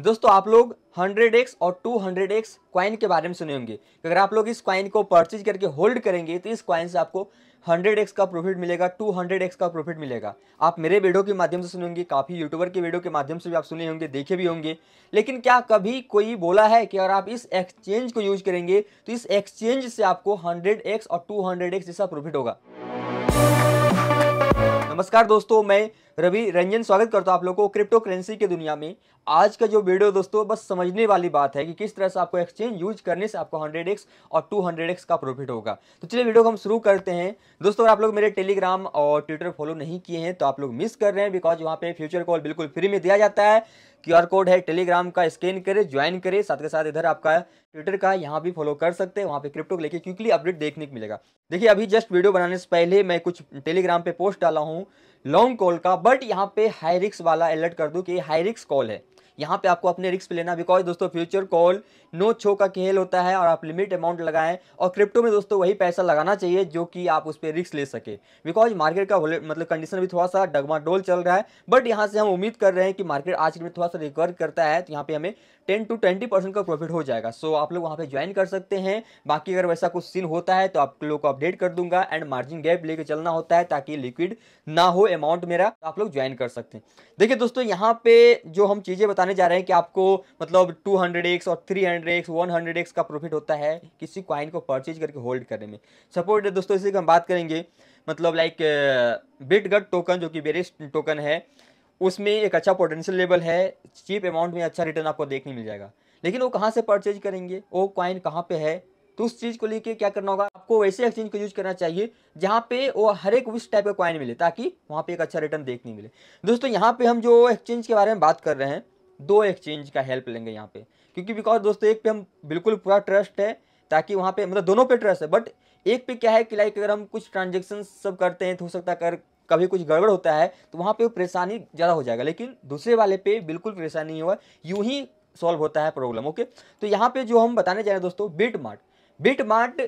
दोस्तों आप लोग 100x और 200x क्वाइन के बारे में सुने होंगे अगर आप लोग इस क्वाइन को परचेज करके होल्ड करेंगे तो इस क्वाइन से आपको 100x का प्रॉफिट मिलेगा 200x का प्रॉफिट मिलेगा आप मेरे वीडियो के माध्यम से सुने होंगे काफ़ी यूट्यूबर के वीडियो के माध्यम से भी आप सुने होंगे देखे भी होंगे लेकिन क्या कभी कोई बोला है कि अगर आप इस एक्सचेंज को यूज करेंगे तो इस एक्सचेंज से आपको हंड्रेड और टू जैसा प्रॉफिट होगा नमस्कार दोस्तों मैं रवि रंजन स्वागत करता हूँ आप लोगों को क्रिप्टो करेंसी की दुनिया में आज का जो वीडियो दोस्तों बस समझने वाली बात है कि किस तरह से आपको एक्सचेंज यूज करने से आपको 100x और 200x का प्रॉफिट होगा तो चलिए वीडियो को हम शुरू करते हैं दोस्तों अगर आप लोग मेरे टेलीग्राम और ट्विटर फॉलो नहीं किए हैं तो आप लोग मिस कर रहे हैं बिकॉज वहाँ पे फ्यूचर कॉल बिल्कुल फ्री में दिया जाता है क्यू आर कोड है टेलीग्राम का स्कैन करें ज्वाइन करें साथ के साथ इधर आपका ट्विटर का यहाँ भी फॉलो कर सकते हैं वहाँ पे क्रिप्टो को लेकर क्विकली अपडेट देखने को मिलेगा देखिए अभी जस्ट वीडियो बनाने से पहले मैं कुछ टेलीग्राम पे पोस्ट डाला हूँ लॉन्ग कॉल का बट यहाँ पे हाई रिक्स वाला अलर्ट कर दूँ कि हाई रिक्स कॉल है यहाँ पे आपको अपने रिस्क लेना बिकॉज दोस्तों फ्यूचर कॉल नो छो का खेल होता है और आप लिमिट अमाउंट लगाएं और क्रिप्टो में दोस्तों वही पैसा लगाना चाहिए जो कि आप उस पर रिस्क ले सके बिकॉज मार्केट का मतलब कंडीशन भी थोड़ा सा डगमा डोल चल रहा है बट यहाँ से हम उम्मीद कर रहे हैं कि मार्केट आज के थोड़ा सा रिकवर करता है तो यहाँ पे हमें टेन टू ट्वेंटी परसेंट का प्रॉफिट हो जाएगा सो आप लोग वहाँ पे ज्वाइन कर सकते हैं बाकी अगर वैसा कुछ सीन होता है तो आप लोग को अपडेट कर दूंगा एंड मार्जिन गैप लेके चलना होता है ताकि लिक्विड ना हो अमाउंट मेरा तो आप लोग ज्वाइन कर सकते हैं देखिए दोस्तों यहाँ पे जो हम चीज़ें बता बताने जा रहे हैं कि आपको मतलब 200x और 300x 100x का प्रॉफिट होता है किसी क्वाइन को परचेज करके होल्ड करने में सपोर्ट दोस्तों इसी की हम बात करेंगे मतलब लाइक बिटगट टोकन जो कि बेरिस टोकन है उसमें एक अच्छा पोटेंशियल लेवल है चीप अमाउंट में अच्छा रिटर्न आपको देखने मिल जाएगा लेकिन वो कहाँ से परचेज करेंगे वो क्वाइन कहाँ पर है तो उस चीज़ को लेके क्या करना होगा आपको वैसे एक्सचेंज को यूज करना चाहिए जहाँ पे वो हर एक उस टाइप का क्वाइन मिले ताकि वहाँ पे एक अच्छा रिटर्न देखने मिले दोस्तों यहाँ पे हम जो एक्सचेंज के बारे में बात कर रहे हैं दो एक्सचेंज का हेल्प लेंगे यहाँ पे क्योंकि बिकॉज दोस्तों एक पे हम बिल्कुल पूरा ट्रस्ट है ताकि वहाँ पे मतलब दोनों पे ट्रस्ट है बट एक पे क्या है कि लाइक अगर हम कुछ ट्रांजेक्शन सब करते हैं तो हो सकता है अगर कभी कुछ गड़बड़ होता है तो वहाँ पे परेशानी ज़्यादा हो जाएगा लेकिन दूसरे वाले पे बिल्कुल परेशानी नहीं हुआ यूँ ही सॉल्व होता है प्रॉब्लम ओके तो यहाँ पे जो हम बताने जा रहे हैं दोस्तों BitMart BitMart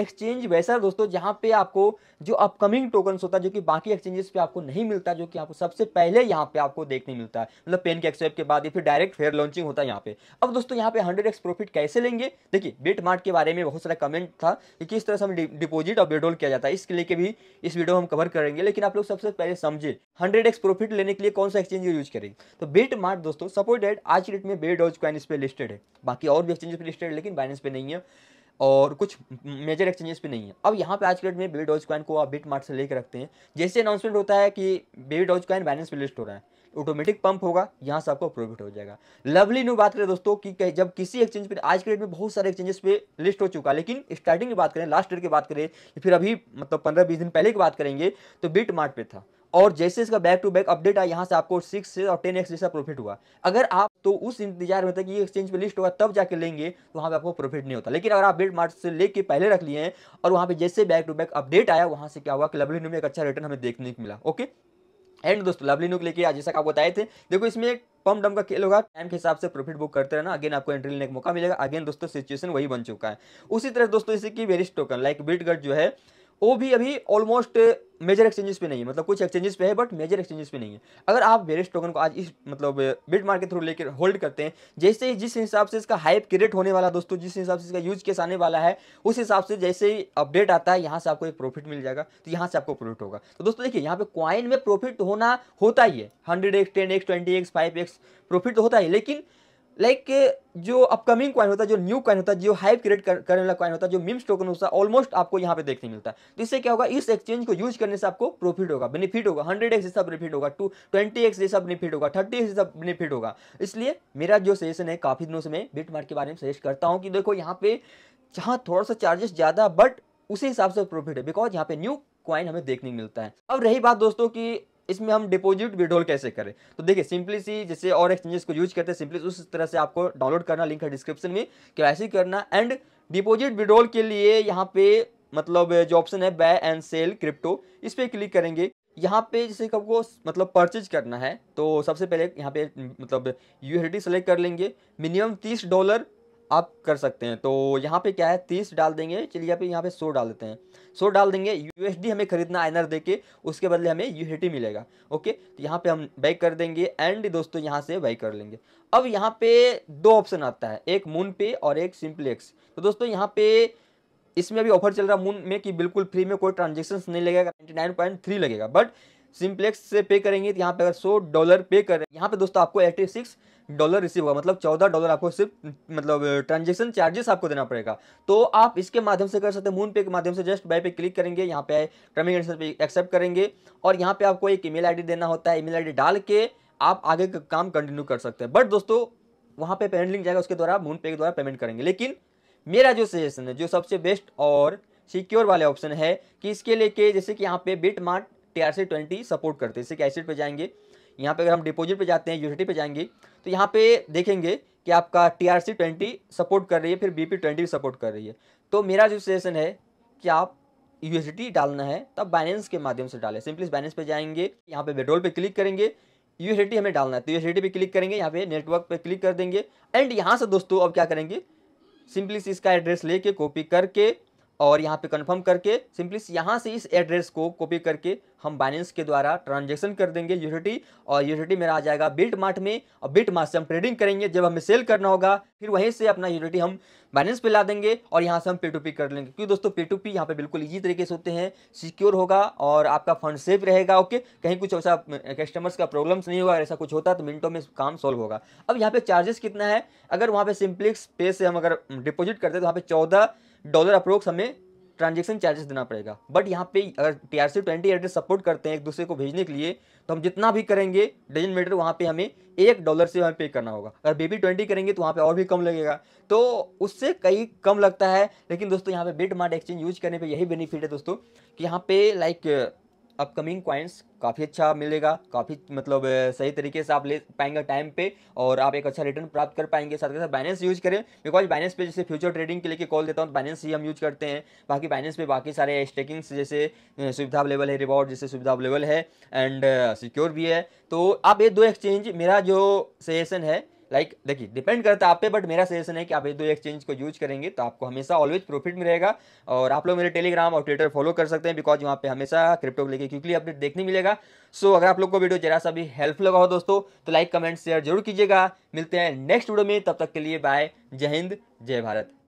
exchange वैसा दोस्तों जहां पे आपको जो अपकमिंग टोकन होता है जो कि बाकी एक्सचेंजेस पे आपको नहीं मिलता जो कि आपको सबसे पहले यहाँ पे आपको देखने मिलता है मतलब पेन के एक्सेप के बाद फिर डायरेक्ट फेयर लॉन्चिंग होता है यहाँ पे अब दोस्तों यहाँ पे हंड्रेड एक्स प्रॉफिट कैसे लेंगे देखिए बेट मार्ट के बारे में बहुत सारा कमेंट था कि किस तरह से हम डिपोजिट और बेडोल किया जाता है इसके लिए भी इस वीडियो हम कवर करेंगे लेकिन आप लोग सबसे पहले समझे हंड्रेड एक्स प्रॉफिट लेने के लिए कौन सा एक्सचेंज यूज करेंगे तो बेट मार्ट दोस्तों सपोर्टेड आज की डेट में बेडोज क्वाइन इस पर लिस्टेड है बाकी और भी एक्सचेंज पर लिस्टेड लेकिन बाइनेंस पे नहीं है और कुछ मेजर एक्सचेंजेस भी नहीं है अब यहाँ पे आज के डेट में बेबी डॉज कॉइन को आप बिट मार्ट से लेकर रखते हैं जैसे अनाउंसमेंट होता है कि बेबी डॉज कॉइन बैलेंस पे लिस्ट हो रहा है ऑटोमेटिक पंप होगा यहाँ से आपको प्रॉफिट हो जाएगा लवली न्यू बात करें दोस्तों कि जब किसी एक्सचेंज पर आज के डेट में बहुत सारे एक्सचेंजेस पे लिस्ट हो चुका है लेकिन स्टार्टिंग की बात करें लास्ट डेट की बात करें फिर अभी मतलब पंद्रह बीस दिन पहले की बात करेंगे तो बिट मार्ट पे था और जैसे इसका बैक टू बैक अपडेट आया यहाँ से आपको सिक्स से और टेन एक्स जैसा प्रॉफिट हुआ अगर आप तो उस इंतजार में था कि ये एक्सचेंज पे लिस्ट होगा तब जाके लेंगे तो वहाँ पे आपको प्रॉफिट नहीं होता लेकिन अगर आप बेट मार्ट से लेके पहले रख लिए हैं और वहाँ पे जैसे बैक टू बैक अपडेट आया वहाँ से क्या हुआ कि लवली में एक अच्छा रिटर्न हमें देखने को मिला ओके एंड दोस्तों लवली नूक लेके आज जैसा आप बताए थे देखो इसमें पम डम का खेल होगा टाइम के हिसाब से प्रॉफिट बुक करते रहना अगेन आपको एंट्री लेने का मौका मिलेगा अगेन दोस्तों सिचुएशन वही बन चुका है उसी तरह दोस्तों इसी की वेरिस्ट टोकन लाइक बिटगट जो है वो भी अभी ऑलमोस्ट मेजर एक्सचेंजेस पे नहीं है मतलब कुछ एक्सचेंजेस पे है बट मेजर एक्सचेंजेस पे नहीं है अगर आप वेरियस टोकन को आज इस मतलब बिट मार्केट थ्रू लेकर होल्ड करते हैं जैसे ही जिस हिसाब से इसका हाइप क्रिएट होने वाला दोस्तों जिस हिसाब से इसका यूज केस आने वाला है उस हिसाब से जैसे ही अपडेट आता है यहाँ से आपको एक प्रॉफिट मिल जाएगा तो यहाँ से आपको प्रॉफिट होगा तो दोस्तों देखिए यहाँ पे क्वाइन में प्रॉफिट होना होता ही है hundred X ten X twenty X five X profit तो होता ही लेकिन लाइक like, eh, जो अपकमिंग कॉइन होता है जो न्यू कॉइन होता है जो हाइप क्रिएट कर, करने वाला कॉइन होता है जो मीम्स टोकन होता है ऑलमोस्ट आपको यहाँ पे देखने मिलता है तो इससे क्या होगा इस एक्सचेंज को यूज करने से आपको प्रॉफिट होगा बेनिफिट होगा हंड्रेड एक्स जैसा बेनिफिट होगा टू ट्वेंटी एक्स जैसा बेनिफिट होगा थर्टी एक्स जैसा बेनिफिट होगा इसलिए मेरा जो सजेशन है काफ़ी दिनों से मैं बिट मार्क के बारे में सजेस्ट करता हूँ कि देखो यहाँ पे जहाँ थोड़ा सा चार्जेस ज़्यादा बट उसी हिसाब से प्रॉफिट है बिकॉज यहाँ पे न्यू कॉइन हमें देखने मिलता है अब रही बात दोस्तों की इसमें हम डिपोजिट विड्रॉल कैसे करें तो देखिए सिंपली सी जैसे और एक्सचेंजेस को यूज करते हैं सिंपली उस तरह से आपको डाउनलोड करना लिंक है डिस्क्रिप्शन में क्या ऐसे करना एंड डिपोजिट विड्रॉल के लिए यहाँ पे मतलब जो ऑप्शन है बाय एंड सेल क्रिप्टो इस पर क्लिक करेंगे यहाँ पे जैसे आपको मतलब परचेज करना है तो सबसे पहले यहाँ पे मतलब यू सेलेक्ट कर लेंगे मिनिमम तीस डॉलर आप कर सकते हैं तो यहाँ पे क्या है तीस डाल देंगे चलिए यहाँ पे यहाँ पे सौ डाल देते हैं सौ डाल देंगे यूएसडी हमें खरीदना आइनर दे के उसके बदले हमें यूएटी मिलेगा ओके तो यहाँ पे हम बाई कर देंगे एंड दोस्तों यहाँ से बाई कर लेंगे अब यहाँ पे दो ऑप्शन आता है एक मून पे और एक सिंप्लेक्स तो दोस्तों यहाँ पे इसमें अभी ऑफर चल रहा है मून में कि बिल्कुल फ्री में कोई ट्रांजेक्शन नहीं लगेगा नाइन्टी नाइन पॉइंट थ्री लगेगा बट सिंप्लेक्स से पे करेंगे तो यहाँ पे अगर सौ डॉलर पे करें यहाँ पे दोस्तों आपको एट्टी सिक्स डॉलर रिसीव होगा मतलब चौदह डॉलर आपको सिर्फ मतलब ट्रांजेक्शन चार्जेस आपको देना पड़ेगा तो आप इसके माध्यम से कर सकते हैं मून पे के माध्यम से जस्ट बाय पे क्लिक करेंगे यहाँ पे टर्म पे एक्सेप्ट करेंगे और यहाँ पे आपको एक ईमेल आईडी देना होता है ईमेल आईडी डाल के आप आगे का काम कंटिन्यू कर सकते हैं बट दोस्तों वहाँ पे पेमेंट लिंक जाएगा उसके द्वारा मून पे के द्वारा पेमेंट करेंगे लेकिन मेरा जो सजेशन है जो सबसे बेस्ट और सिक्योर वाले ऑप्शन है कि इसके लेके जैसे कि यहाँ पे BitMart T R C twenty support करते हैं जैसे कि एसिड पर जाएंगे यहाँ पे अगर हम डिपोजिट पे जाते हैं यूनिटी पे जाएंगे तो यहाँ पे देखेंगे कि आपका T R C twenty support कर रही है फिर बी पी ट्वेंटी भी सपोर्ट कर रही है तो मेरा जो सजेशन है कि आप यू एस डी डालना है तब बाइनेंस के माध्यम से डालें सिंपली बाइनेंस पे जाएंगे यहाँ पे पेट्रोल पे क्लिक करेंगे यू एस डी हमें डालना है तो यू एस डी पे क्लिक करेंगे यहाँ पे नेटवर्क पर क्लिक कर देंगे एंड यहाँ से दोस्तों अब क्या करेंगे सिंपली इसका एड्रेस लेके कॉपी करके और यहाँ पे कंफर्म करके सिंपली यहाँ से इस एड्रेस को कॉपी करके हम बाइनेंस के द्वारा ट्रांजेक्शन कर देंगे यूनिटी और यूनिटी मेरा आ जाएगा बिल्ट मार्ट में और बिल्ट मार्ट से हम ट्रेडिंग करेंगे जब हमें सेल करना होगा फिर वहीं से अपना यूनिटी हम बाइनेंस पे ला देंगे और यहाँ से हम पे टू पी कर लेंगे क्योंकि दोस्तों पे टू पी यहाँ पर बिल्कुल ईजी तरीके से होते हैं सिक्योर होगा और आपका फंड सेफ रहेगा ओके कहीं कुछ ऐसा कस्टमर्स का प्रॉब्लम्स नहीं होगा ऐसा कुछ होता तो मिनटों में काम सॉल्व होगा अब यहाँ पर चार्जेस कितना है अगर वहाँ पर सिम्प्लिक्स पे से हम अगर डिपोजिट करते हैं तो वहाँ पर चौदह डॉलर अप्रोक्स हमें ट्रांजेक्शन चार्जेस देना पड़ेगा बट यहाँ पे अगर T R C twenty address support करते हैं एक दूसरे को भेजने के लिए तो हम जितना भी करेंगे डजन मीटर वहाँ पे हमें एक डॉलर से हमें पे करना होगा अगर बेबी ट्वेंटी करेंगे तो वहाँ पे और भी कम लगेगा तो उससे कई कम लगता है लेकिन दोस्तों यहाँ पे बिट मार्ट एक्सचेंज यूज करने पर यही बेनिफिट है दोस्तों कि यहाँ पे लाइक अपकमिंग क्वाइंस काफ़ी अच्छा मिलेगा काफ़ी मतलब सही तरीके से आप ले पाएंगे टाइम पे और आप एक अच्छा रिटर्न प्राप्त कर पाएंगे साथ के साथ बाइनेंस यूज करें बिकॉज बाइनेंस पे जैसे फ्यूचर ट्रेडिंग के लिए कॉल देता हूँ बाइनेंस ही हम यूज करते हैं बाकी बाइनेंस पे बाकी सारे स्टेकिंग्स जैसे सुविधा अवेलेबल है रिवॉर्ड जैसे सुविधा अवेलेबल है एंड सिक्योर भी है तो आप ये दो एक्सचेंज मेरा जो सजेशन है लाइक देखिए डिपेंड करता है आप पे बट मेरा सजेशन है कि आप ये दो एक्सचेंज को यूज करेंगे तो आपको हमेशा ऑलवेज प्रॉफिट में रहेगा और आप लोग मेरे टेलीग्राम और ट्विटर फॉलो कर सकते हैं बिकॉज वहाँ पे हमेशा क्रिप्टो को लेकर क्विकली अपडेट देखने मिलेगा सो so, अगर आप लोग को वीडियो जरा सा भी हेल्प लगा हो दोस्तों तो लाइक कमेंट शेयर जरूर कीजिएगा मिलते हैं नेक्स्ट वीडियो में तब तक के लिए बाय जय हिंद जय भारत